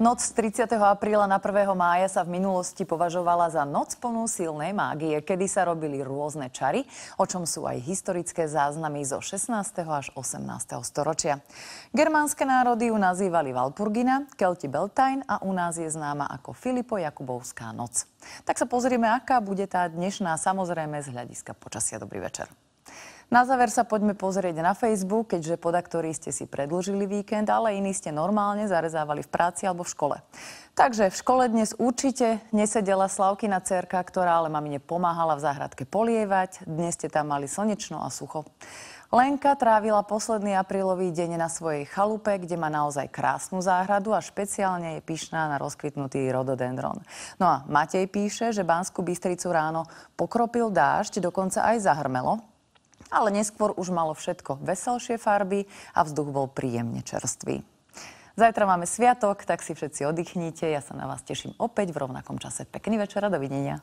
Noc 30. apríla na 1. mája sa v minulosti považovala za noc plnú silnej mágie, kedy sa robili rôzne čary, o čom sú aj historické záznamy zo 16. až 18. storočia. Germánske národy ju nazývali Valpurgina, Kelti Beltain a u nás je známa ako Filipo Jakubovská noc. Tak sa pozrieme, aká bude tá dnešná samozrejme z hľadiska počasia. Dobrý večer. Na záver sa poďme pozrieť na Facebook, keďže podaktorí ste si predlžili víkend, ale iní ste normálne zarezávali v práci alebo v škole. Takže v škole dnes určite nesedela Slavkina cerka, ktorá ale mamine pomáhala v záhradke polievať. Dnes ste tam mali slnečno a sucho. Lenka trávila posledný aprílový deň na svojej chalupe, kde má naozaj krásnu záhradu a špeciálne je pyšná na rozkvitnutý rododendron. No a Matej píše, že Banskú Bystricu ráno pokropil dážď, dokonca aj zahrmelo. Ale neskôr už malo všetko veselšie farby a vzduch bol príjemne čerstvý. Zajtra máme sviatok, tak si všetci oddychnite. Ja sa na vás teším opäť v rovnakom čase. Pekný večer a dovidenia.